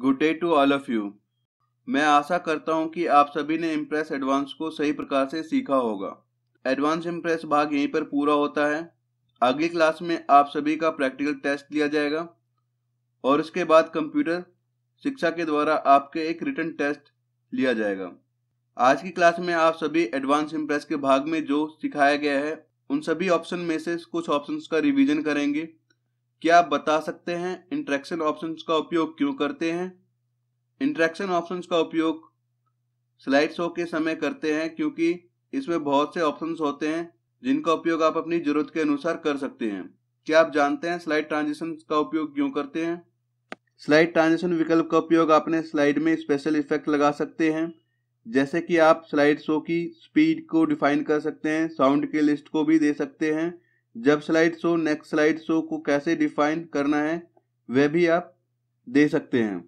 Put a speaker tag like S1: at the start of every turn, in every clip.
S1: Good day to all of you मैं आशा करता हूं कि आप सभी ने इम्प्रेस एडवांस को सही प्रकार से सीखा होगा एडवांस इम्प्रेस भाग यहीं पर पूरा होता है अगली क्लास में आप सभी का प्रैक्टिकल टेस्ट लिया जाएगा और उसके बाद कंप्यूटर शिक्षा के द्वारा आपके एक रिटर्न टेस्ट लिया जाएगा आज की क्लास में आप सभी एडवांस इम्प्रेस के भाग में जो सिखाया गया है उन सभी ऑप्शन में से कुछ ऑप्शंस का रिवीजन करेंगे क्या आप बता सकते हैं इंट्रैक्शन ऑप्शंस का उपयोग क्यों करते हैं इंट्रैक्शन ऑप्शंस का उपयोग स्लाइड शो के समय करते हैं क्योंकि इसमें बहुत से ऑप्शंस होते हैं जिनका उपयोग आप अपनी जरूरत के अनुसार कर सकते हैं क्या आप जानते हैं स्लाइड ट्रांजिशन का उपयोग क्यों करते हैं स्लाइड ट्रांजिशन विकल्प का उपयोग आपने स्लाइड में स्पेशल इफेक्ट लगा सकते हैं जैसे कि आप स्लाइड शो की स्पीड को डिफाइन कर सकते हैं साउंड के लिस्ट को भी दे सकते हैं जब slide show next slide show को कैसे डिफाइन करना है वह भी आप दे सकते हैं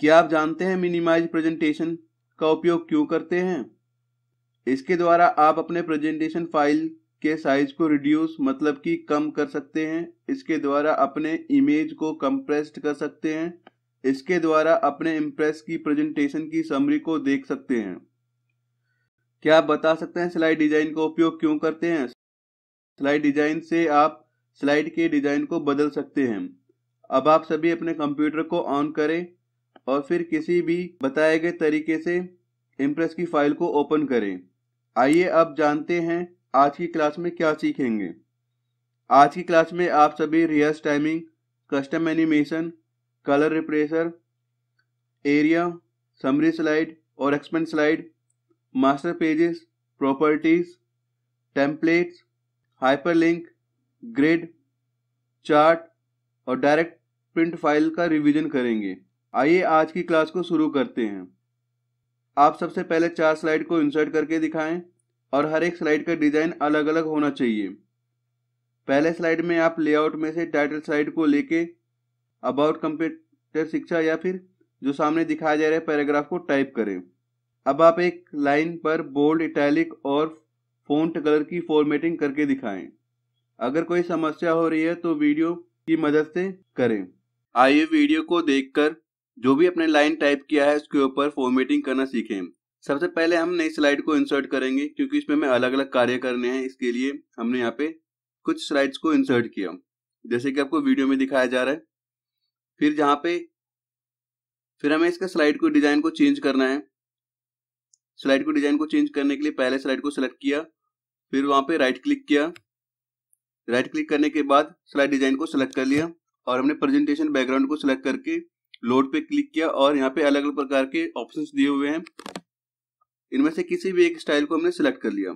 S1: क्या आप जानते हैं मिनिमाइज प्रेजेंटेशन का उपयोग क्यों करते हैं इसके द्वारा आप अपने प्रेजेंटेशन फाइल के साइज को रिड्यूस मतलब कि कम कर सकते हैं इसके द्वारा अपने इमेज को कंप्रेस्ड कर सकते हैं इसके द्वारा अपने इम्प्रेस की प्रेजेंटेशन की समरी को देख सकते हैं क्या आप बता सकते हैं स्लाइड डिजाइन का उपयोग क्यों करते हैं स्लाइड डिजाइन से आप स्लाइड के डिजाइन को बदल सकते हैं अब आप सभी अपने कंप्यूटर को ऑन करें और फिर किसी भी बताए गए तरीके से इम्प्रेस की फाइल को ओपन करें आइए अब जानते हैं आज की क्लास में क्या सीखेंगे आज की क्लास में आप सभी rehearse timing custom animation colour replacer area summary slide और expand slide master pages properties templates hyperlink grade chart और डायरेक्ट प्रिंट फाइल का रिवीजन करेंगे आइए आज की क्लास को शुरू करते हैं आप सबसे पहले चार स्लाइड को इंसर्ट करके दिखाएं और हर एक स्लाइड का डिज़ाइन अलग अलग होना चाहिए पहले स्लाइड में आप लेआउट में से टाइटल स्लाइड को लेके अबाउट कंप्यूटर शिक्षा या फिर जो सामने दिखाया जा रहा है पैराग्राफ को टाइप करें अब आप एक लाइन पर बोल्ड इटैलिक और फ़ॉन्ट कलर की फॉर्मेटिंग करके दिखाएं अगर कोई समस्या हो रही है तो वीडियो की मदद से करें आइए वीडियो को देखकर जो भी अपने लाइन टाइप किया है उसके ऊपर फॉर्मेटिंग करना सीखें सबसे पहले हम नई स्लाइड को इंसर्ट करेंगे क्योंकि इसमें हमें अलग अलग कार्य करने हैं इसके लिए हमने यहाँ पे कुछ स्लाइड्स को इंसर्ट किया जैसे कि आपको वीडियो में दिखाया जा रहा है फिर जहाँ पे फिर हमें इसके स्लाइड को डिजाइन को चेंज करना है स्लाइड को डिजाइन को चेंज करने के लिए पहले स्लाइड को सिलेक्ट किया फिर वहां पे राइट क्लिक किया राइट क्लिक करने के बाद स्लाइड डिजाइन को सिलेक्ट कर लिया और हमने प्रेजेंटेशन बैकग्राउंड को सिलेक्ट करके लोड पे क्लिक किया और यहाँ पे अलग अलग प्रकार के ऑप्शंस दिए हुए हैं इनमें से किसी भी एक स्टाइल को हमने सिलेक्ट कर लिया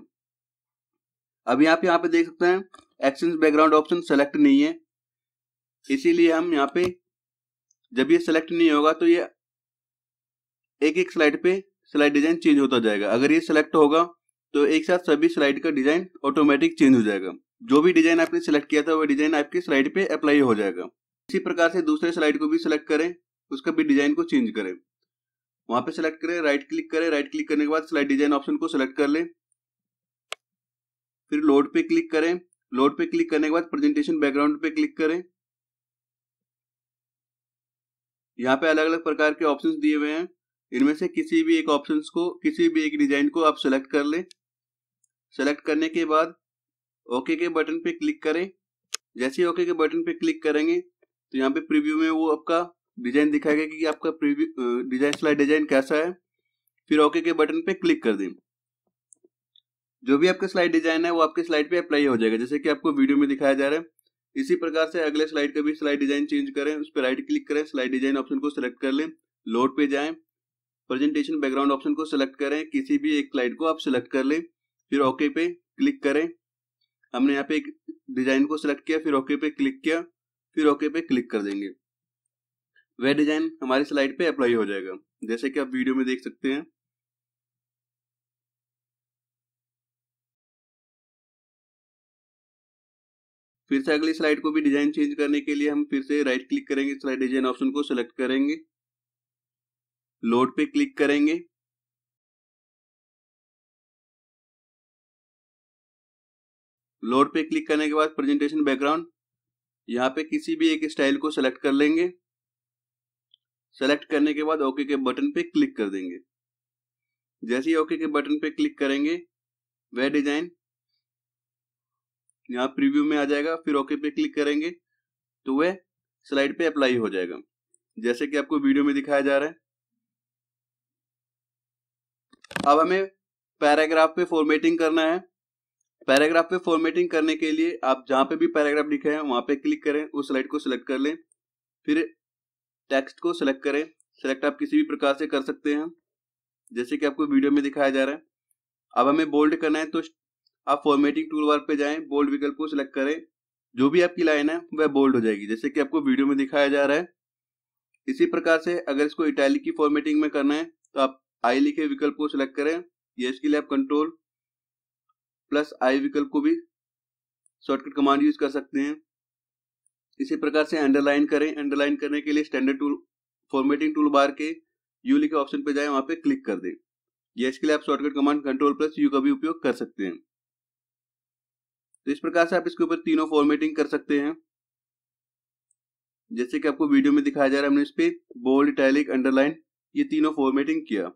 S1: अब यहाँ पे यहाँ पे देख सकते हैं एक्शन बैकग्राउंड ऑप्शन सेलेक्ट नहीं है इसीलिए हम यहाँ पे जब ये सिलेक्ट नहीं होगा तो ये एक एक स्लाइड पे स्लाइड डिजाइन चेंज होता जाएगा अगर ये सिलेक्ट होगा तो एक साथ सभी स्लाइड का डिजाइन ऑटोमेटिक चेंज हो जाएगा जो भी डिजाइन आपने सिलेक्ट किया था वह डिजाइन आपकी स्लाइड पे अप्लाई हो जाएगा इसी प्रकार से दूसरे स्लाइड को भी सिलेक्ट करें उसका भी डिजाइन को चेंज करें वहां पे सिलेक्ट करें राइट क्लिक करें राइट क्लिक करने के बाद स्लाइड डिजाइन ऑप्शन को सिलेक्ट कर लें फिर लोड पे क्लिक करें लोड पे क्लिक करने के बाद प्रेजेंटेशन बैकग्राउंड पे क्लिक करें यहाँ पे अलग अलग प्रकार के ऑप्शंस दिए हुए हैं इनमें से किसी भी एक ऑप्शन को किसी भी एक डिजाइन को आप सेलेक्ट कर लें सेलेक्ट करने के बाद ओके के बटन पे क्लिक करें जैसे ओके के बटन पे क्लिक करेंगे तो यहाँ पे प्रीव्यू में वो आपका डिजाइन दिखाएगा कि आपका प्रीव्यू डिजाइन स्लाइड डिजाइन कैसा है फिर ओके के बटन पे क्लिक कर दें जो भी आपका स्लाइड डिजाइन है वो आपके स्लाइड पे अप्लाई हो जाएगा जैसे कि आपको वीडियो में दिखाया जा रहा है इसी प्रकार से अगले स्लाइड का भी स्लाइड डिजाइन चेंज करें उस पर राइट क्लिक करें स्लाइड डिजाइन ऑप्शन को सिलेक्ट कर लें लोड पे जाएं प्रेजेंटेशन बैकग्राउंड ऑप्शन को सिलेक्ट करें किसी भी एक स्लाइड को आप सिलेक्ट कर लें फिर ओके पे क्लिक करें हमने यहाँ पे एक डिजाइन को सिलेक्ट किया फिर ओके पे क्लिक किया फिर ओके पे क्लिक कर देंगे वह डिजाइन हमारी स्लाइड पे अप्लाई हो जाएगा जैसे कि आप वीडियो में देख सकते हैं फिर से अगली स्लाइड को भी डिजाइन चेंज करने के लिए हम फिर से राइट क्लिक करेंगे स्लाइड डिजाइन ऑप्शन को सिलेक्ट करेंगे लोड पे क्लिक करेंगे लोड पे क्लिक करने के बाद प्रेजेंटेशन बैकग्राउंड यहाँ पे किसी भी एक स्टाइल को सेलेक्ट कर लेंगे सेलेक्ट करने के बाद ओके के बटन पे क्लिक कर देंगे जैसे ही ओके के बटन पे क्लिक करेंगे वह डिजाइन यहाँ प्रीव्यू में आ जाएगा फिर ओके पे क्लिक करेंगे तो वह स्लाइड पे अप्लाई हो जाएगा जैसे कि आपको वीडियो में दिखाया जा रहा है अब हमें पैराग्राफ पे फॉर्मेटिंग करना है पैराग्राफ पे फॉर्मेटिंग करने के लिए आप जहां पे भी पैराग्राफ लिखे हैं वहां पे क्लिक करें उस स्लाइड को सिलेक्ट कर लें फिर टेक्स्ट को सिलेक्ट करें सिलेक्ट आप किसी भी प्रकार से कर सकते हैं जैसे कि आपको वीडियो में दिखाया जा रहा है अब हमें बोल्ड करना है तो आप फॉर्मेटिंग टूल वर्क पे जाए बोल्ड विकल्प को सिलेक्ट करें जो भी आपकी लाइन है वह बोल्ड हो जाएगी जैसे कि आपको वीडियो में दिखाया जा रहा है इसी प्रकार से अगर इसको इटैलिक की फॉर्मेटिंग में करना है तो आप आई लिखे विकल्प को सिलेक्ट करें ये इसके लिए आप कंट्रोल प्लस आई विकल्प को भी शॉर्टकट कमांड यूज कर सकते हैं इसी प्रकार से अंडरलाइन करें अंडरलाइन करने के लिए standard tool formatting tool bar के यू लिखे ऑप्शन पे जाए वहां पे क्लिक कर दें ये इसके लिए आप shortcut command control plus U का भी उपयोग कर सकते हैं तो इस प्रकार से आप इसके ऊपर तीनों फॉर्मेटिंग कर सकते हैं जैसे कि आपको वीडियो में दिखाया जा रहा है हमने इस पर बोल्ड टैलिक अंडरलाइन ये तीनों फॉर्मेटिंग किया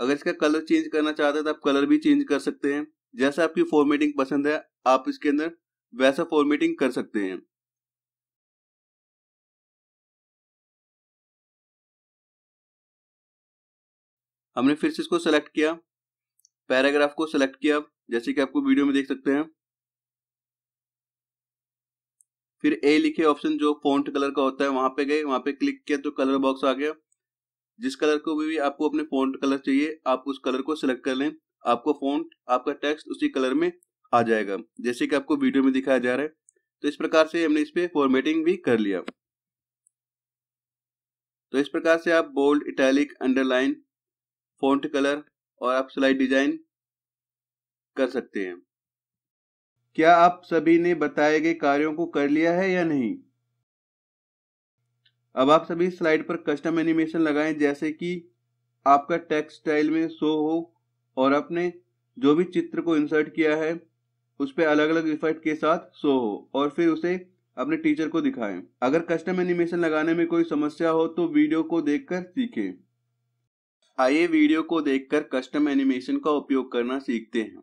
S1: अगर इसका कलर चेंज करना चाहते हैं तो आप कलर भी चेंज कर सकते हैं जैसा आपकी फॉर्मेटिंग पसंद है आप इसके अंदर वैसा फॉर्मेटिंग कर सकते हैं हमने फिर से इसको सेलेक्ट किया पैराग्राफ को सेलेक्ट किया जैसे कि आपको वीडियो में देख सकते हैं फिर ए लिखे ऑप्शन जो फॉन्ट कलर का होता है वहां पे गए वहां पे क्लिक किया तो कलर बॉक्स आ गया जिस कलर को भी, भी आपको अपने फोन कलर चाहिए आप उस कलर को सिलेक्ट कर लें आपको फोन आपका टेक्स्ट उसी कलर में आ जाएगा जैसे कि आपको वीडियो में दिखाया जा रहा है तो इस प्रकार से हमने इस पर फॉर्मेटिंग भी कर लिया तो इस प्रकार से आप bold italic underline font colour और आप स्लाइड डिजाइन कर सकते हैं क्या आप सभी ने बताए गए कार्यों को कर लिया है या नहीं अब आप सभी स्लाइड पर कस्टम एनिमेशन लगाएं जैसे कि आपका टेक्सटाइल में शो हो और आपने जो भी चित्र को इंसर्ट किया है उस पर अलग अलग इफेक्ट के साथ शो हो और फिर उसे अपने टीचर को दिखाएं अगर कस्टम एनिमेशन लगाने में कोई समस्या हो तो वीडियो को देखकर सीखें आइए वीडियो को देखकर कस्टम एनिमेशन का उपयोग करना सीखते हैं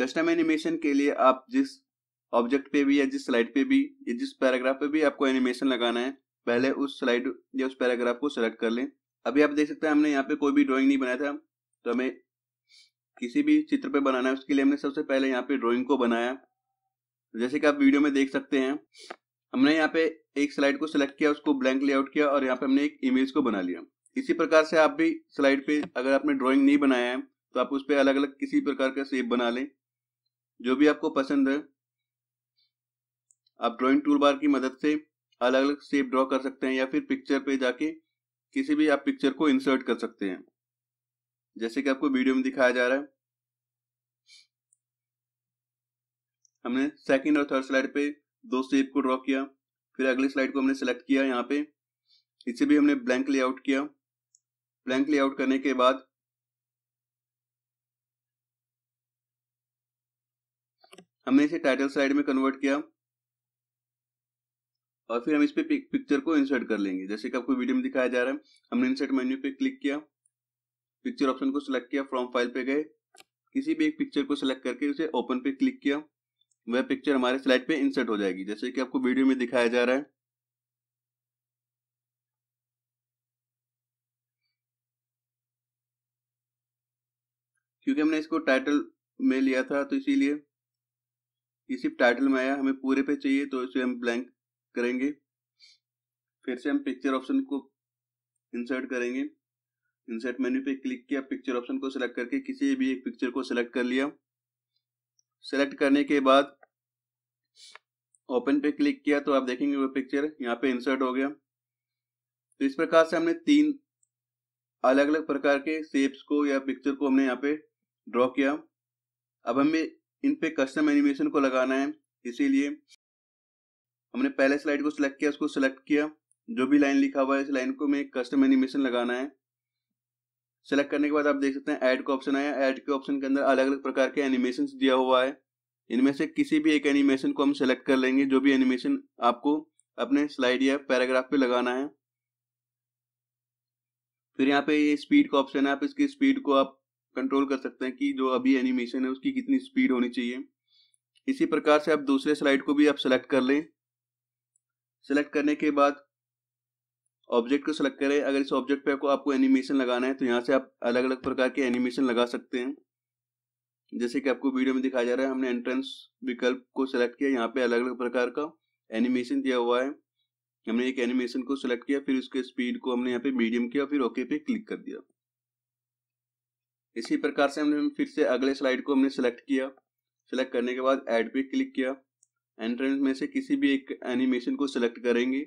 S1: कस्टम एनिमेशन के लिए आप जिस ऑब्जेक्ट पे भी या जिस स्लाइड पे भी या जिस पैराग्राफ पे भी आपको एनिमेशन लगाना है पहले उस स्लाइड या उस पैराग्राफ को सिलेक्ट कर लें अभी आप देख सकते हैं हमने यहाँ पे कोई भी ड्राइंग नहीं बनाया था तो हमें किसी भी चित्र पे बनाना है उसके लिए हमने सबसे पहले यहाँ पे ड्राइंग को बनाया तो जैसे कि आप वीडियो में देख सकते हैं हमने यहाँ पे एक स्लाइड को सिलेक्ट किया उसको ब्लैंक लेआउट किया और यहाँ पे हमने एक इमेज को बना लिया इसी प्रकार से आप भी स्लाइड पे अगर आपने ड्रॉइंग नहीं बनाया है तो आप उस पर अलग अलग किसी प्रकार का शेप बना लें जो भी आपको पसंद है आप ड्राइंग टूल बार की मदद से अलग अलग शेप ड्रॉ कर सकते हैं या फिर पिक्चर पे जाके किसी भी आप पिक्चर को इंसर्ट कर सकते हैं जैसे कि आपको वीडियो में दिखाया जा रहा है हमने सेकंड और थर्ड स्लाइड पे दो शेप को ड्रॉ किया फिर अगली स्लाइड को हमने सेलेक्ट किया यहाँ पे इसे भी हमने ब्लैंक लेआउट किया ब्लैंक लेआउट करने के बाद हमने इसे टाइटल स्लाइड में कन्वर्ट किया और फिर हम इस पे पिक्चर को इंसर्ट कर लेंगे जैसे कि आपको वीडियो में दिखाया जा रहा है हमने इंसर्ट मेन्यू पे क्लिक किया पिक्चर ऑप्शन को सिलेक्ट किया फ्रॉम फाइल पे गए किसी भी एक पिक्चर को सिलेक्ट करके उसे ओपन पे क्लिक किया वह पिक्चर हमारे स्लाइड पे इंसर्ट हो जाएगी जैसे कि आपको वीडियो में दिखाया जा रहा है क्योंकि हमने इसको टाइटल में लिया था तो इसीलिए इसी टाइटल में आया हमें पूरे पे चाहिए तो इसे हम ब्लैंक करेंगे फिर से हम पिक्चर ऑप्शन को इंसर्ट करेंगे इंसर्ट मेन्यू पे क्लिक किया पिक्चर ऑप्शन को सिलेक्ट करके किसी भी एक पिक्चर को सिलेक्ट कर लिया सेलेक्ट करने के बाद ओपन पे क्लिक किया तो आप देखेंगे वो पिक्चर यहाँ पे इंसर्ट हो गया तो इस प्रकार से हमने तीन अलग अलग प्रकार के शेप्स को या पिक्चर को हमने यहाँ पे ड्रॉ किया अब हमें इन पे कस्टम एनिमेशन को लगाना है इसीलिए हमने पहले स्लाइड को सिलेक्ट किया उसको सिलेक्ट किया जो भी लाइन लिखा हुआ है इस लाइन को मैं कस्टम एनिमेशन लगाना है सिलेक्ट करने के बाद आप देख सकते हैं ऐड का ऑप्शन आया ऐड के ऑप्शन के अंदर अलग अलग प्रकार के एनिमेशन दिया हुआ है इनमें से किसी भी एक एनिमेशन को हम सेलेक्ट कर लेंगे जो भी एनिमेशन आपको अपने स्लाइड या पैराग्राफ पे लगाना है फिर यहाँ पे ये स्पीड का ऑप्शन है आप इसकी स्पीड को आप कंट्रोल कर सकते हैं कि जो अभी एनिमेशन है उसकी कितनी स्पीड होनी चाहिए इसी प्रकार से आप दूसरे स्लाइड को भी आप सेलेक्ट कर लें सेलेक्ट करने के बाद ऑब्जेक्ट को सेलेक्ट करें अगर इस ऑब्जेक्ट पे आपको आपको एनिमेशन लगाना है तो यहाँ से आप अलग अलग प्रकार के एनिमेशन लगा सकते हैं जैसे कि आपको वीडियो में दिखाया जा रहा है हमने एंट्रेंस विकल्प को सिलेक्ट किया यहाँ पे अलग अलग प्रकार का एनिमेशन दिया हुआ है हमने एक एनिमेशन को सिलेक्ट किया फिर उसके स्पीड को हमने यहाँ पे मीडियम किया फिर ओके पे क्लिक कर दिया इसी प्रकार से हमने फिर से अगले स्लाइड को हमने सेलेक्ट किया सिलेक्ट करने के बाद एड पे क्लिक किया एंट्रेंस में से किसी भी एक एनिमेशन को सिलेक्ट करेंगे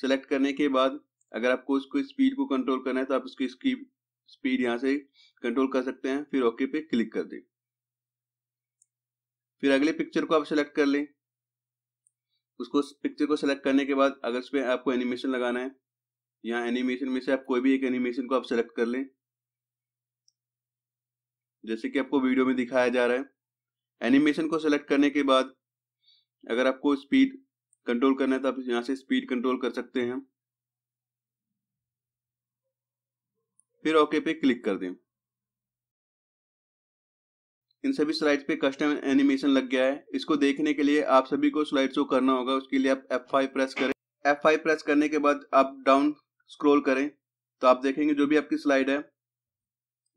S1: सेलेक्ट करने के बाद अगर आपको उसको स्पीड को कंट्रोल करना है तो आप उसकी इसकी स्पीड यहाँ से कंट्रोल कर सकते हैं फिर ओके पे क्लिक कर दें फिर अगले पिक्चर को आप सेलेक्ट कर लें उसको पिक्चर को सेलेक्ट करने के बाद अगर उसमें आपको एनिमेशन लगाना है यहाँ एनिमेशन में से आप कोई भी एक एनिमेशन को आप सेलेक्ट कर लें जैसे कि आपको वीडियो में दिखाया जा रहा है एनिमेशन को सेलेक्ट करने के बाद अगर आपको स्पीड कंट्रोल करना है तो आप यहाँ से स्पीड कंट्रोल कर सकते हैं फिर ओके पे क्लिक कर दें इन सभी स्लाइड्स पे कस्टम एनिमेशन लग गया है इसको देखने के लिए आप सभी को स्लाइड शो करना होगा उसके लिए आप F5 प्रेस करें F5 प्रेस करने के बाद आप डाउन स्क्रॉल करें तो आप देखेंगे जो भी आपकी स्लाइड है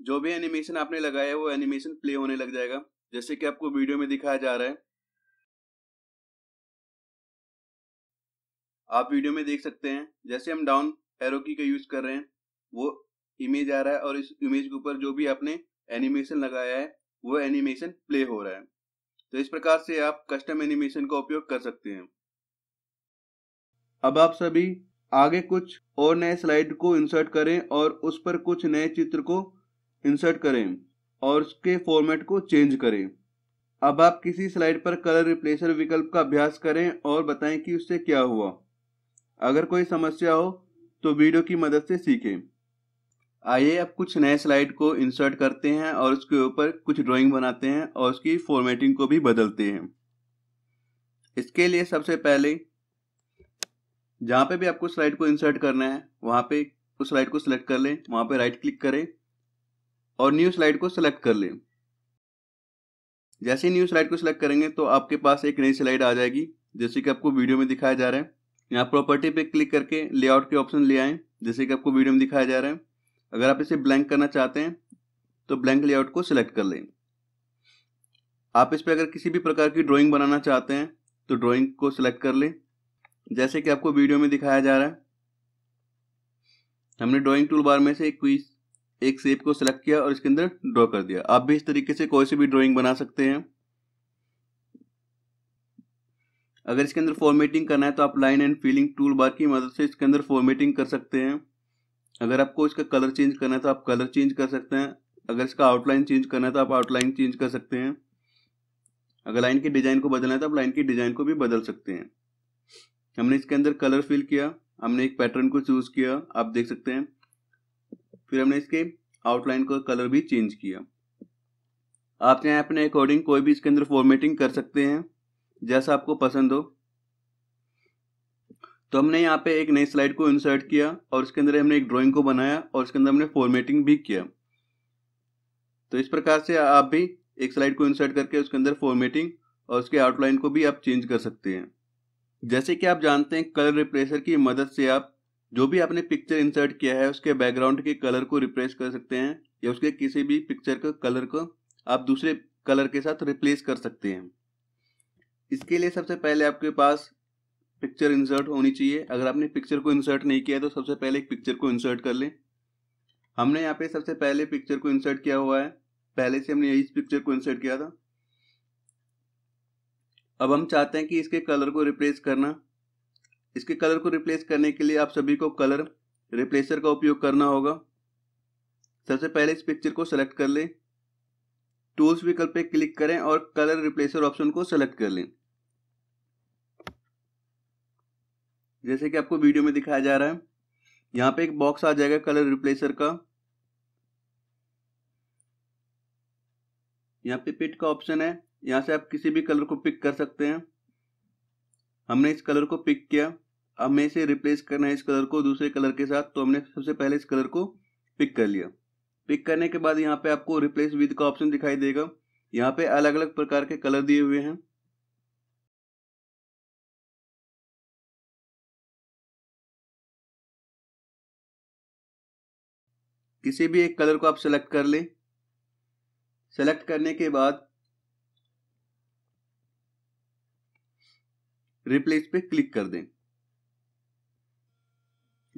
S1: जो भी एनिमेशन आपने लगाया है वो एनिमेशन प्ले होने लग जाएगा जैसे कि आपको वीडियो में दिखाया जा रहा है आप वीडियो में देख सकते हैं जैसे हम डाउन एरो की का यूज कर रहे हैं वो इमेज आ रहा है और इस इमेज के ऊपर जो भी आपने एनिमेशन लगाया है वो एनिमेशन प्ले हो रहा है तो इस प्रकार से आप कस्टम एनिमेशन का उपयोग कर सकते हैं अब आप सभी आगे कुछ और नए स्लाइड को इंसर्ट करें और उस पर कुछ नए चित्र को इंसर्ट करें और उसके फॉर्मेट को चेंज करें अब आप किसी स्लाइड पर कलर रिप्लेसर विकल्प का अभ्यास करें और बताएं कि उससे क्या हुआ अगर कोई समस्या हो तो वीडियो की मदद से सीखें आइए अब कुछ नए स्लाइड को इंसर्ट करते हैं और उसके ऊपर कुछ ड्राइंग बनाते हैं और उसकी फॉर्मेटिंग को भी बदलते हैं इसके लिए सबसे पहले जहाँ पे भी आपको स्लाइड को इंसर्ट करना है वहाँ पे उस स्लाइड को सिलेक्ट कर लें वहाँ पे राइट क्लिक करें और न्यू स्लाइड को सिलेक्ट कर लें जैसे ही न्यू स्लाइड को सिलेक्ट करेंगे तो आपके पास एक नई स्लाइड आ जाएगी जैसे कि आपको वीडियो में दिखाया जा रहा है यहाँ प्रॉपर्टी पे क्लिक करके लेआउट के ऑप्शन ले आएँ जैसे कि आपको वीडियो में दिखाया जा रहा है अगर आप इसे ब्लैंक करना चाहते हैं तो ब्लैंक लेआउट को सिलेक्ट कर लें आप इस पर अगर किसी भी प्रकार की ड्राइंग बनाना चाहते हैं तो ड्राइंग को सिलेक्ट कर लें जैसे कि आपको वीडियो में दिखाया जा रहा है हमने ड्रॉइंग टूल बार में से एक क्वीज एक सेप को सिलेक्ट किया और इसके अंदर ड्रॉ कर दिया आप भी इस तरीके से कोई सी भी ड्रॉइंग बना सकते हैं अगर इसके अंदर फॉर्मेटिंग करना है तो आप line and filling tool bar की मदद से इसके अंदर फॉर्मेटिंग कर सकते हैं अगर आपको इसका कलर चेंज करना है तो आप कलर चेंज कर सकते हैं अगर इसका आउटलाइन चेंज करना है तो आप आउटलाइन चेंज कर सकते हैं अगर लाइन के डिजाइन को बदलना है तो आप लाइन के डिजाइन को भी बदल सकते हैं हमने इसके अंदर कलर फिल किया हमने एक पैटर्न को चूज किया आप देख सकते हैं फिर हमने इसके आउटलाइन का कलर भी चेंज किया आप चाहे अपने अकॉर्डिंग कोई भी इसके अंदर फॉर्मेटिंग कर सकते हैं जैसा आपको पसंद हो तो हमने यहाँ पे एक नई स्लाइड को इंसर्ट किया और उसके अंदर हमने एक ड्राइंग को बनाया और उसके अंदर हमने फॉर्मेटिंग भी किया तो इस प्रकार से आप भी एक स्लाइड को इंसर्ट करके उसके अंदर फॉर्मेटिंग और उसके आउटलाइन को भी आप चेंज कर सकते हैं जैसे कि आप जानते हैं कलर रिप्रेसर की मदद से आप जो भी आपने पिक्चर इंसर्ट किया है उसके बैकग्राउंड के कलर को रिप्लेस कर सकते हैं या उसके किसी भी पिक्चर का कलर को आप दूसरे कलर के साथ रिप्लेस कर सकते हैं इसके लिए सबसे पहले आपके पास पिक्चर इंसर्ट होनी चाहिए अगर आपने पिक्चर को इंसर्ट नहीं किया है तो सबसे पहले एक पिक्चर को इंसर्ट कर लें हमने यहाँ पे सबसे पहले पिक्चर को इंसर्ट किया हुआ है पहले से हमने इस पिक्चर को इंसर्ट किया था अब हम चाहते हैं कि इसके कलर को रिप्लेस करना इसके कलर को रिप्लेस करने के लिए आप सभी को कलर रिप्लेसर का उपयोग करना होगा सबसे पहले इस पिक्चर को सेलेक्ट कर लें टूल्स विकल्प पे क्लिक करें और कलर रिप्लेसर ऑप्शन को सेलेक्ट कर लें जैसे कि आपको वीडियो में दिखाया जा रहा है यहाँ पे एक बॉक्स आ जाएगा कलर रिप्लेसर का यहाँ पे पिट का ऑप्शन है यहाँ से आप किसी भी कलर को पिक कर सकते हैं हमने इस कलर को पिक किया अब हमें इसे रिप्लेस करना है इस कलर को दूसरे कलर के साथ तो हमने सबसे पहले इस कलर को पिक कर लिया पिक करने के बाद यहाँ पे आपको रिप्लेस विद का ऑप्शन दिखाई देगा यहाँ पे अलग अलग प्रकार के कलर दिए हुए हैं किसी भी एक कलर को आप सेलेक्ट कर लें सेलेक्ट करने के बाद रिप्लेस पे क्लिक कर दें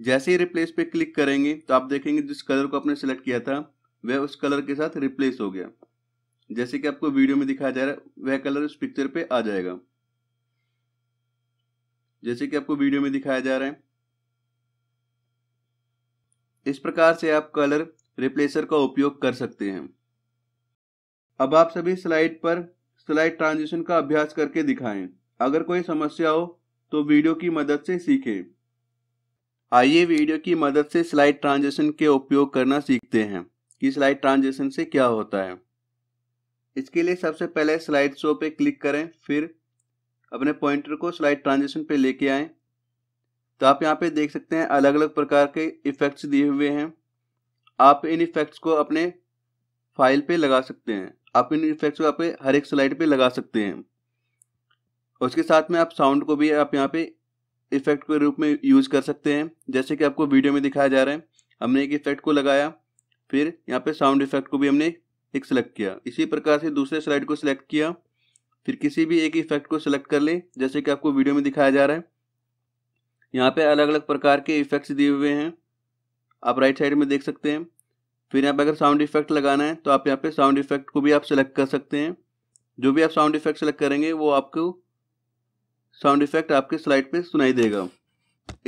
S1: जैसे ही रिप्लेस पे क्लिक करेंगे तो आप देखेंगे जिस कलर को आपने सेलेक्ट किया था वह उस कलर के साथ रिप्लेस हो गया जैसे कि आपको वीडियो में दिखाया जा रहा है वह कलर उस पिक्चर पे आ जाएगा जैसे कि आपको वीडियो में दिखाया जा रहा है इस प्रकार से आप कलर रिप्लेसर का उपयोग कर सकते हैं अब आप सभी स्लाइड पर स्लाइड ट्रांजिशन का अभ्यास करके दिखाएं अगर कोई समस्या हो तो वीडियो की मदद से सीखें आइए वीडियो की मदद से स्लाइड ट्रांजिशन के उपयोग करना सीखते हैं कि स्लाइड ट्रांजिशन से क्या होता है इसके लिए सबसे पहले स्लाइड शो पे क्लिक करें फिर अपने पॉइंटर को स्लाइड ट्रांजिशन पे लेके आएं तो आप यहाँ पे देख सकते हैं अलग अलग प्रकार के इफेक्ट्स दिए हुए हैं आप इन इफेक्ट्स को अपने फाइल पे लगा सकते हैं आप इन इफेक्ट्स को अपने हर एक स्लाइड पे लगा सकते हैं उसके साथ में आप साउंड को भी आप यहाँ पे इफेक्ट के रूप में यूज़ कर सकते हैं जैसे कि आपको वीडियो में दिखाया जा रहा है हमने एक इफेक्ट को लगाया फिर यहाँ पे साउंड इफेक्ट को भी हमने एक सिलेक्ट किया इसी प्रकार से दूसरे स्लाइड को सिलेक्ट किया फिर किसी भी एक इफेक्ट को सिलेक्ट कर लें जैसे कि आपको वीडियो में दिखाया जा रहा है यहाँ पे अलग अलग प्रकार के इफेक्ट्स दिए हुए हैं आप राइट साइड में देख सकते हैं फिर यहाँ पे अगर साउंड इफेक्ट लगाना है तो आप यहाँ पे साउंड इफेक्ट को भी आप सेलेक्ट कर सकते हैं जो भी आप साउंड इफेक्ट सेलेक्ट करेंगे वो आपको साउंड इफेक्ट आपके स्लाइड पे सुनाई देगा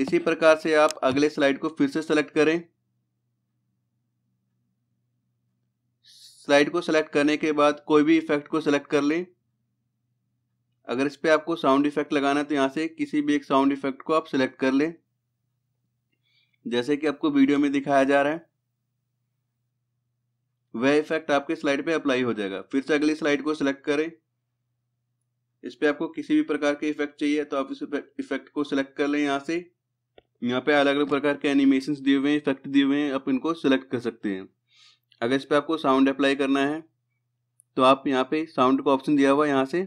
S1: इसी प्रकार से आप अगले स्लाइड को फिर से सेलेक्ट करें स्लाइड को सेलेक्ट करने के बाद कोई भी इफेक्ट को सेलेक्ट कर लें अगर इस पर आपको साउंड इफेक्ट लगाना है तो यहाँ से किसी भी एक साउंड इफेक्ट को आप सिलेक्ट कर लें जैसे कि आपको वीडियो में दिखाया जा रहा है वह इफेक्ट आपके स्लाइड पे अप्लाई हो जाएगा फिर से अगली स्लाइड को सिलेक्ट करें इस पर आपको किसी भी प्रकार के इफेक्ट चाहिए तो आप इस इफेक्ट को सिलेक्ट कर लें यहाँ से यहाँ पे अलग अलग प्रकार के एनिमेशन दिए हुए हैं इफेक्ट दिए हुए हैं आप इनको सिलेक्ट कर सकते हैं अगर इस पर आपको साउंड अप्लाई करना है तो आप यहाँ पे साउंड का ऑप्शन दिया हुआ है यहाँ से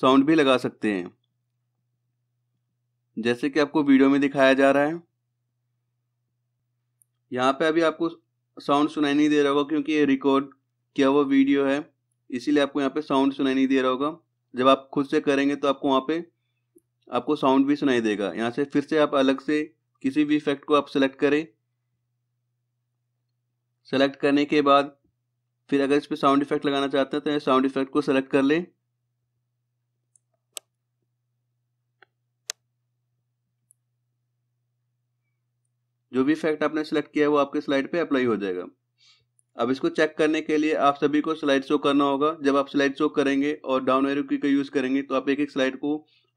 S1: साउंड भी लगा सकते हैं जैसे कि आपको वीडियो में दिखाया जा रहा है यहाँ पे अभी आपको साउंड सुनाई नहीं दे रहा होगा क्योंकि ये रिकॉर्ड किया हुआ वीडियो है इसीलिए आपको यहाँ पे साउंड सुनाई नहीं दे रहा होगा जब आप खुद से करेंगे तो आपको वहाँ पे आपको साउंड भी सुनाई देगा यहाँ से फिर से आप अलग से किसी भी इफेक्ट को आप सेलेक्ट करें सेलेक्ट करने के बाद फिर अगर इस पर साउंड इफेक्ट लगाना चाहते हैं तो साउंड इफेक्ट को सेलेक्ट कर लें जो भी फैक्ट आपने सेलेक्ट किया है वो आपके स्लाइड पे अप्लाई हो जाएगा अब इसको चेक करने के लिए आप सभी को स्लाइड शो करना होगा जब आप स्लाइड शो करेंगे और डाउन एरो की का यूज़ करेंगे तो आप एक एक स्लाइड को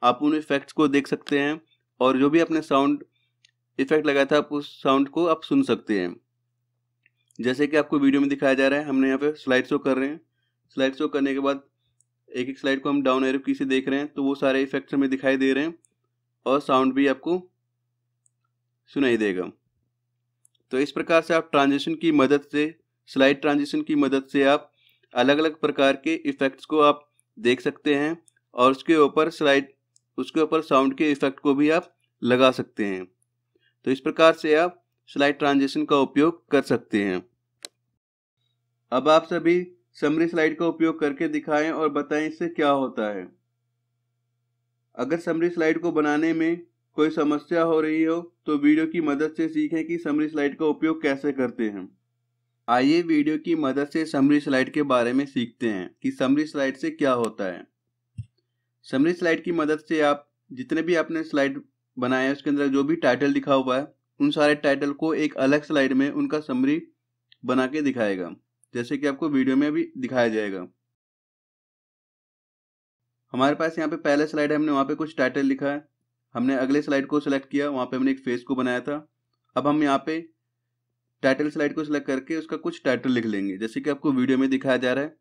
S1: आप उन इफेक्ट्स को देख सकते हैं और जो भी आपने साउंड इफेक्ट लगाया था आप उस साउंड को आप सुन सकते हैं जैसे कि आपको वीडियो में दिखाया जा रहा है हमने यहाँ पे स्लाइड शो कर रहे हैं स्लाइड शो करने के बाद एक एक स्लाइड को हम डाउन एरो की से देख रहे हैं तो वो सारे इफेक्ट्स हमें दिखाई दे रहे हैं और साउंड भी आपको सुनाई देगा तो इस प्रकार से आप ट्रांजिशन की मदद से स्लाइड ट्रांजिशन की मदद से आप अलग अलग प्रकार के इफ़ेक्ट्स को आप देख सकते हैं और उसके ऊपर स्लाइड उसके ऊपर साउंड के इफ़ेक्ट को भी आप लगा सकते हैं तो इस प्रकार से आप स्लाइड ट्रांजिशन का उपयोग कर सकते हैं अब आप सभी समरी स्लाइड का उपयोग करके दिखाएं और बताएं इससे क्या होता है अगर समरी स्लाइड को बनाने में कोई समस्या हो रही हो तो वीडियो की मदद से सीखें कि समरी स्लाइड का उपयोग कैसे करते हैं आइए वीडियो की मदद से समरी स्लाइड के बारे में सीखते हैं कि समरी स्लाइड से क्या होता है समरी स्लाइड की मदद से आप जितने भी आपने स्लाइड बनाए हैं उसके अंदर जो भी टाइटल लिखा हुआ है उन सारे टाइटल को एक अलग स्लाइड में उनका समरी बना के दिखाएगा जैसे कि आपको वीडियो में भी दिखाया जाएगा हमारे पास यहाँ पे पहले स्लाइड है हमने वहाँ पे कुछ टाइटल लिखा है हमने अगले स्लाइड को सिलेक्ट किया वहाँ पे हमने एक फेस को बनाया था अब हम यहाँ पे टाइटल स्लाइड को सिलेक्ट करके उसका कुछ टाइटल लिख लेंगे जैसे कि आपको वीडियो में दिखाया जा रहा है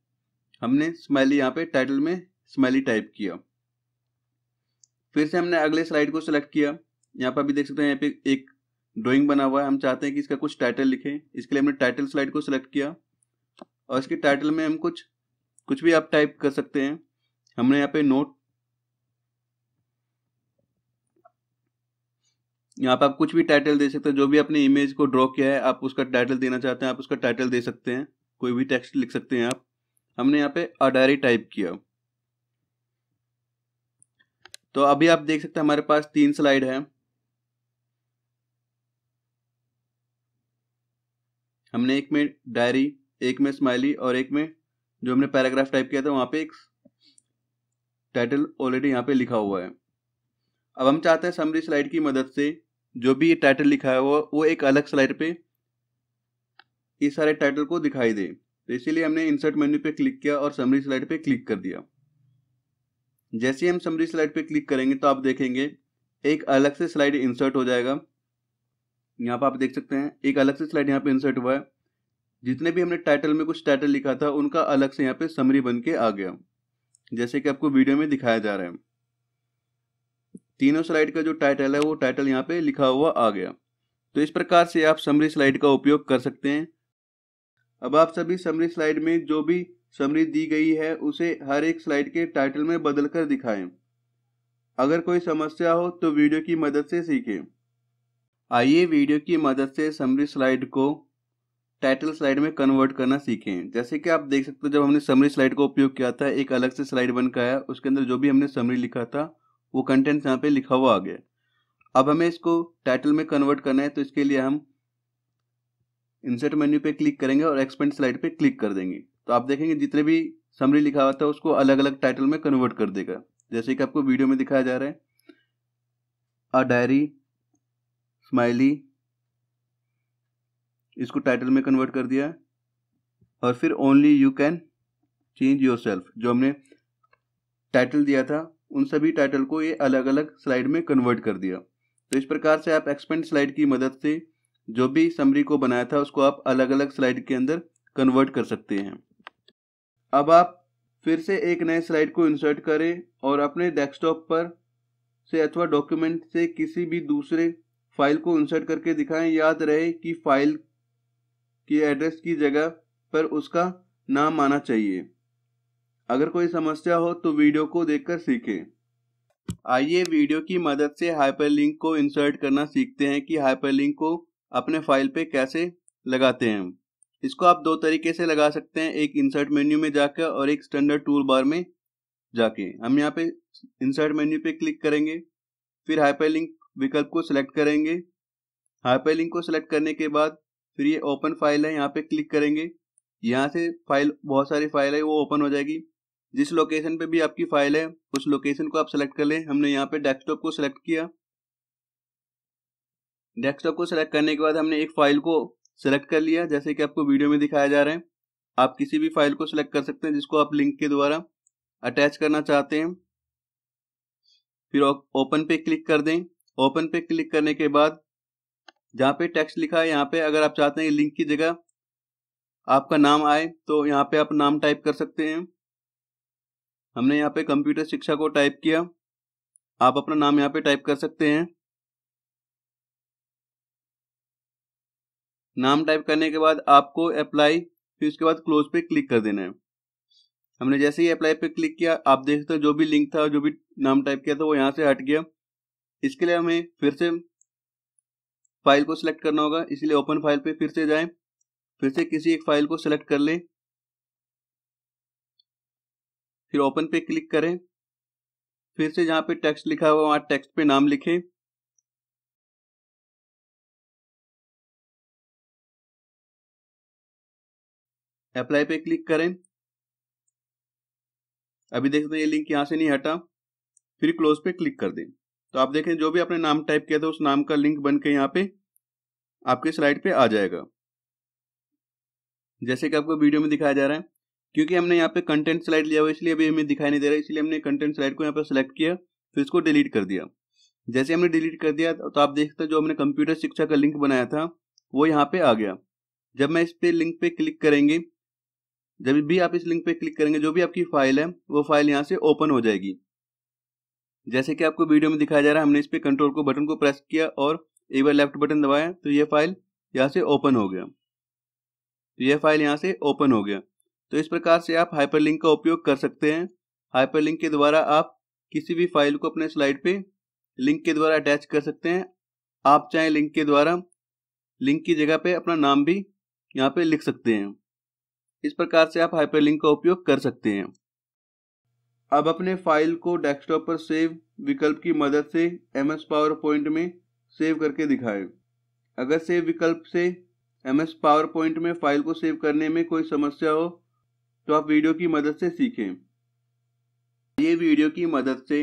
S1: हमने स्माइली यहाँ पे टाइटल में स्माइली टाइप किया फिर से हमने अगले स्लाइड को सिलेक्ट किया यहाँ पर अभी देख सकते हैं यहाँ पे एक ड्राइंग बना हुआ है हम चाहते हैं कि इसका कुछ टाइटल लिखें इसके लिए हमने टाइटल स्लाइड को सिलेक्ट किया और इसके टाइटल में हम कुछ कुछ भी आप टाइप कर सकते हैं हमने यहाँ पे नोट यहाँ पर आप कुछ भी टाइटल दे सकते हैं जो भी अपने इमेज को ड्रॉ किया है आप उसका टाइटल देना चाहते हैं आप उसका टाइटल दे सकते हैं कोई भी टेक्स्ट लिख सकते हैं आप हमने यहाँ पे अडायरी टाइप किया तो अभी आप देख सकते हैं हमारे पास तीन स्लाइड है हमने एक में डायरी एक में स्माइली और एक में जो हमने पैराग्राफ टाइप किया था वहां पे एक टाइटल ऑलरेडी यहाँ पे लिखा हुआ है अब हम चाहते हैं समरी स्लाइड की मदद से जो भी ये टाइटल लिखा है वो वो एक अलग स्लाइड पे इस सारे टाइटल को दिखाई दे तो इसीलिए हमने इंसर्ट मेन्यू पे क्लिक किया और समरी स्लाइड पे क्लिक कर दिया जैसे हम समरी स्लाइड पे क्लिक करेंगे तो आप देखेंगे एक अलग से स्लाइड इंसर्ट हो जाएगा यहाँ पर आप देख सकते हैं एक अलग से स्लाइड यहाँ पे इंसर्ट हुआ है जितने भी हमने टाइटल में कुछ टाइटल लिखा था उनका अलग से यहाँ पे समरी बन के आ गया जैसे कि आपको वीडियो में दिखाया जा रहा है तीनों स्लाइड का जो टाइटल है वो टाइटल यहाँ पे लिखा हुआ आ गया तो इस प्रकार से आप समरी स्लाइड का उपयोग कर सकते हैं अब आप सभी समरी स्लाइड में जो भी समरी दी गई है उसे हर एक स्लाइड के टाइटल में बदल कर दिखाएं अगर कोई समस्या हो तो वीडियो की मदद से सीखें आइए वीडियो की मदद से समरी स्लाइड को टाइटल स्लाइड में कन्वर्ट करना सीखें जैसे कि आप देख सकते हो जब हमने समरी स्लाइड का उपयोग किया था एक अलग से स्लाइड बन का आया उसके अंदर जो भी हमने समरी लिखा था वो कंटेंट यहाँ पे लिखा हुआ आ गया अब हमें इसको टाइटल में कन्वर्ट करना है तो इसके लिए हम इंसर्ट मेन्यू पे क्लिक करेंगे और एक्सपेंड स्लाइड पे क्लिक कर देंगे तो आप देखेंगे जितने भी समरी लिखा हुआ था उसको अलग अलग टाइटल में कन्वर्ट कर देगा जैसे कि आपको वीडियो में दिखाया जा रहा है अ डायरी स्माइली इसको टाइटल में कन्वर्ट कर दिया और फिर only you can change yourself जो हमने टाइटल दिया था उन सभी टाइटल को ये अलग अलग स्लाइड में कन्वर्ट कर दिया तो इस प्रकार से आप एक्सपेंड स्लाइड की मदद से जो भी समरी को बनाया था उसको आप अलग अलग स्लाइड के अंदर कन्वर्ट कर सकते हैं अब आप फिर से एक नए स्लाइड को इंसर्ट करें और अपने डेस्कटॉप पर से अथवा डॉक्यूमेंट से किसी भी दूसरे फाइल को इंसर्ट करके दिखाएं याद रहे कि फाइल की एड्रेस की जगह पर उसका नाम आना चाहिए अगर कोई समस्या हो तो वीडियो को देखकर सीखें आइए वीडियो की मदद से हाइपरलिंक को इंसर्ट करना सीखते हैं कि हाइपरलिंक को अपने फाइल पे कैसे लगाते हैं इसको आप दो तरीके से लगा सकते हैं एक इंसर्ट मेन्यू में जाकर और एक स्टैंडर्ड टूल बार में जाके हम यहाँ पे इंसर्ट मेन्यू पे क्लिक करेंगे फिर हाइपरलिंक विकल्प को सिलेक्ट करेंगे हाइपरलिंक को सिलेक्ट करने के बाद फिर ये ओपन फाइल है यहाँ पे क्लिक करेंगे यहाँ से फाइल बहुत सारी फाइल है वो ओपन हो जाएगी जिस लोकेशन पे भी आपकी फाइल है उस लोकेशन को आप सेलेक्ट कर लें हमने यहाँ पे डेस्कटॉप को सेलेक्ट किया डेस्कटॉप को सेलेक्ट करने के बाद हमने एक फाइल को सेलेक्ट कर लिया जैसे कि आपको वीडियो में दिखाया जा रहा है आप किसी भी फाइल को सिलेक्ट कर सकते हैं जिसको आप लिंक के द्वारा अटैच करना चाहते हैं फिर ओपन पे क्लिक कर दें ओपन पे क्लिक करने के बाद जहाँ पे टेक्स्ट लिखा है यहाँ पे अगर आप चाहते हैं लिंक की जगह आपका नाम आए तो यहाँ पे आप नाम टाइप कर सकते हैं हमने यहाँ पे कंप्यूटर शिक्षा को टाइप किया आप अपना नाम यहाँ पे टाइप कर सकते हैं नाम टाइप करने के बाद आपको अप्लाई फिर उसके बाद क्लोज पे क्लिक कर देना है हमने जैसे ही अप्लाई पे क्लिक किया आप देख सकते हो जो भी लिंक था जो भी नाम टाइप किया था वो यहाँ से हट गया इसके लिए हमें फिर से फाइल को सिलेक्ट करना होगा इसलिए ओपन फाइल पे फिर से जाएं फिर से किसी एक फाइल को सिलेक्ट कर लें फिर ओपन पे क्लिक करें फिर से जहां पे टेक्स्ट लिखा हुआ वहां टेक्स्ट पे नाम लिखें अप्लाई पे क्लिक करें अभी देख हैं ये लिंक यहां से नहीं हटा फिर क्लोज पे क्लिक कर दें तो आप देखें जो भी आपने नाम टाइप किया था उस नाम का लिंक बन के यहाँ पे आपके स्लाइड पे आ जाएगा जैसे कि आपको वीडियो में दिखाया जा रहा है क्योंकि हमने यहाँ पे कंटेंट स्लाइड लिया हुआ इसलिए अभी हमें दिखाई नहीं दे रहा इसलिए हमने कंटेंट स्लाइड को यहाँ पर सिलेक्ट किया फिर इसको डिलीट कर दिया जैसे हमने डिलीट कर दिया तो आप देखते जो हमने कंप्यूटर शिक्षा का लिंक बनाया था वो यहाँ पे आ गया जब मैं इस पे लिंक पे क्लिक करेंगे जब भी आप इस लिंक पे क्लिक करेंगे जो भी आपकी फाइल है वो फाइल यहाँ से ओपन हो जाएगी जैसे कि आपको वीडियो में दिखाया जा रहा है हमने इस पे कंट्रोल को बटन को प्रेस किया और एक बार लेफ्ट बटन दबाया तो ये फाइल यहाँ से ओपन हो गया तो यह फाइल यहाँ से ओपन हो गया तो इस प्रकार से आप हाइपरलिंक का उपयोग कर सकते हैं हाइपरलिंक के द्वारा आप किसी भी फाइल को अपने स्लाइड पे लिंक के द्वारा अटैच कर सकते हैं आप चाहे लिंक के द्वारा लिंक की जगह पे अपना नाम भी यहाँ पे लिख सकते हैं इस प्रकार से आप हाइपरलिंक का उपयोग कर सकते हैं अब अपने फाइल को डेस्कटॉप पर सेव विकल्प की मदद से एम एस पावर पॉइंट में सेव करके दिखाएं। अगर सेव विकल्प से एम एस पावर पॉइंट में फाइल को सेव करने में कोई समस्या हो तो आप वीडियो की मदद से सीखें ये वीडियो की मदद से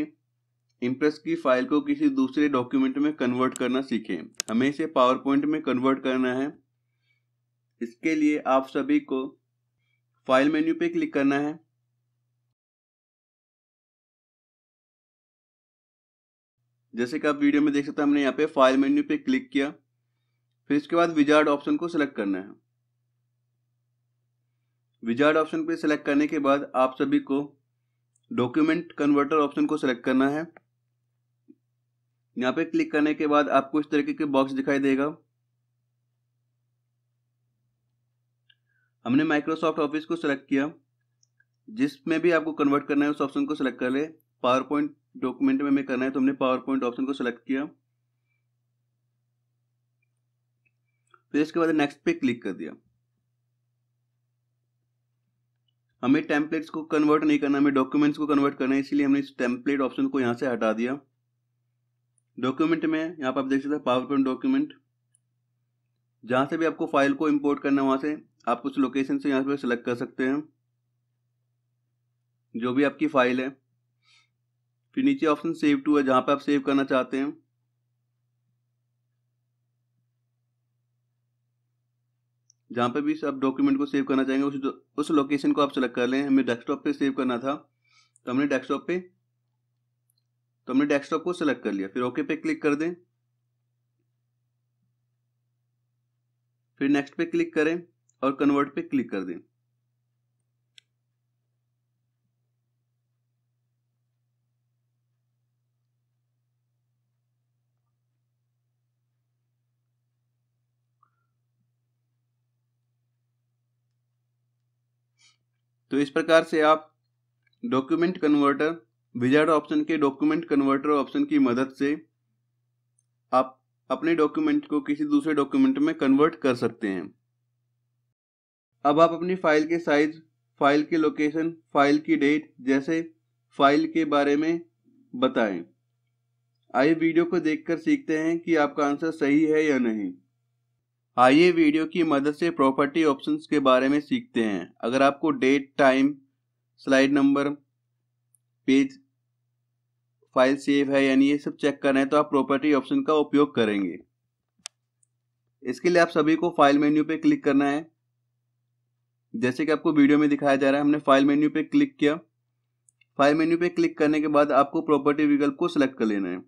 S1: इम्प्रेस की फाइल को किसी दूसरे डॉक्यूमेंट में कन्वर्ट करना सीखें हमें इसे पावर पॉइंट में कन्वर्ट करना है इसके लिए आप सभी को फाइल मेन्यू पे क्लिक करना है जैसे कि आप वीडियो में देख सकते हैं हमने यहाँ पे फाइल मेन्यू पे क्लिक किया फिर इसके बाद विजार्ड ऑप्शन को सिलेक्ट करना है विजार्ड ऑप्शन पर सिलेक्ट करने के बाद आप सभी को डॉक्यूमेंट कन्वर्टर ऑप्शन को सिलेक्ट करना है यहाँ पे क्लिक करने के बाद आपको इस तरीके के बॉक्स दिखाई देगा हमने माइक्रोसॉफ्ट ऑफिस को सिलेक्ट किया जिसमें भी आपको कन्वर्ट करना है उस ऑप्शन को सिलेक्ट कर ले पावर पॉइंट डॉक्यूमेंट में हमें करना है तो हमने पावर पॉइंट ऑप्शन को सिलेक्ट किया फिर इसके बाद नेक्स्ट पे क्लिक कर दिया हमें टेम्पलेट्स को कन्वर्ट नहीं करना हमें डॉक्यूमेंट्स को कन्वर्ट करना है इसलिए हमने इस टेम्पलेट ऑप्शन को यहाँ से हटा दिया डॉक्यूमेंट में यहाँ पर आप देख सकते हैं पावर पॉइंट डॉक्यूमेंट जहाँ से भी आपको फाइल को इम्पोर्ट करना है वहाँ से आप उस लोकेशन से यहाँ पर सेलेक्ट कर सकते हैं जो भी आपकी फाइल है फिर नीचे ऑप्शन सेव टू है जहाँ पर आप सेव करना चाहते हैं जहाँ पे भी आप डॉक्यूमेंट को सेव करना चाहेंगे उस उस लोकेशन को आप सेलेक्ट कर लें हमें डेस्कटॉप पे सेव करना था तो हमने डेस्कटॉप पे तो हमने डेस्कटॉप को सिलेक्ट कर लिया फिर ओके पे क्लिक कर दें फिर नेक्स्ट पे क्लिक करें और कन्वर्ट पे क्लिक कर दें तो इस प्रकार से आप डॉक्यूमेंट कन्वर्टर विजार्ड ऑप्शन के डॉक्यूमेंट कन्वर्टर ऑप्शन की मदद से आप अपने डॉक्यूमेंट को किसी दूसरे डॉक्यूमेंट में कन्वर्ट कर सकते हैं अब आप अपनी फाइल के साइज फाइल के लोकेशन फाइल की डेट जैसे फाइल के बारे में बताएं आइए वीडियो को देखकर सीखते हैं कि आपका आंसर सही है या नहीं आइए वीडियो की मदद से प्रॉपर्टी ऑप्शंस के बारे में सीखते हैं अगर आपको date time slide number page file save है यानी ये सब चेक करना है तो आप प्रॉपर्टी ऑप्शन का उपयोग करेंगे इसके लिए आप सभी को फाइल मेन्यू पे क्लिक करना है जैसे कि आपको वीडियो में दिखाया जा रहा है हमने फाइल मेन्यू पे क्लिक किया फाइल मेन्यू पे क्लिक करने के बाद आपको प्रॉपर्टी विकल्प को सिलेक्ट कर लेना है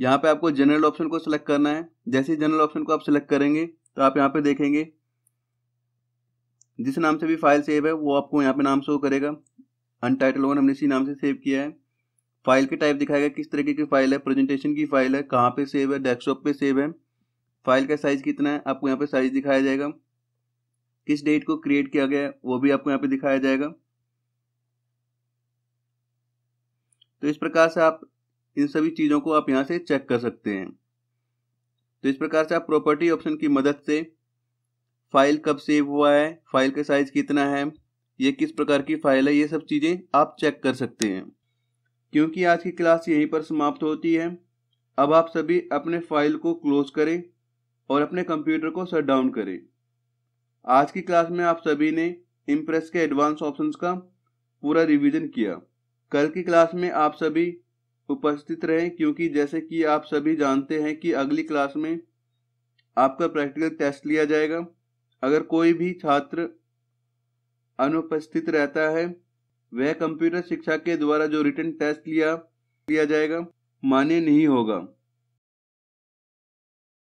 S1: यहाँ पे आपको जनरल ऑप्शन को सिलेक्ट करना है जैसे ही जनरल ऑप्शन को आप सिलेक्ट करेंगे तो आप यहाँ पे देखेंगे जिस नाम से भी फाइल सेव है वो आपको यहाँ पे नाम शो करेगा अनटाइटल वन हमने इसी नाम से सेव किया है फाइल के टाइप दिखाएगा किस तरीके की फाइल है प्रेजेंटेशन की फाइल है कहाँ पे सेव है डेस्कटॉप पे सेव है फाइल का साइज कितना है आपको यहाँ पे साइज दिखाया जाएगा किस डेट को क्रिएट किया गया है वो भी आपको यहाँ पे दिखाया जाएगा तो इस प्रकार से आप इन सभी चीज़ों को आप यहाँ से चेक कर सकते हैं तो इस प्रकार से आप प्रॉपर्टी ऑप्शन की मदद से फाइल कब सेव हुआ है फाइल का साइज कितना है ये किस प्रकार की फाइल है ये सब चीज़ें आप चेक कर सकते हैं क्योंकि आज की क्लास यहीं पर समाप्त होती है अब आप सभी अपने फाइल को क्लोज करें और अपने कंप्यूटर को शट डाउन करें आज की क्लास में आप सभी ने इम्प्रेस के एडवांस ऑप्शंस का पूरा रिवीजन किया कल की क्लास में आप सभी उपस्थित रहें क्योंकि जैसे कि आप सभी जानते हैं कि अगली क्लास में आपका प्रैक्टिकल टेस्ट लिया जाएगा अगर कोई भी छात्र अनुपस्थित रहता है वह कंप्यूटर शिक्षा के द्वारा जो रिटर्न टेस्ट लिया लिया जाएगा मान्य नहीं होगा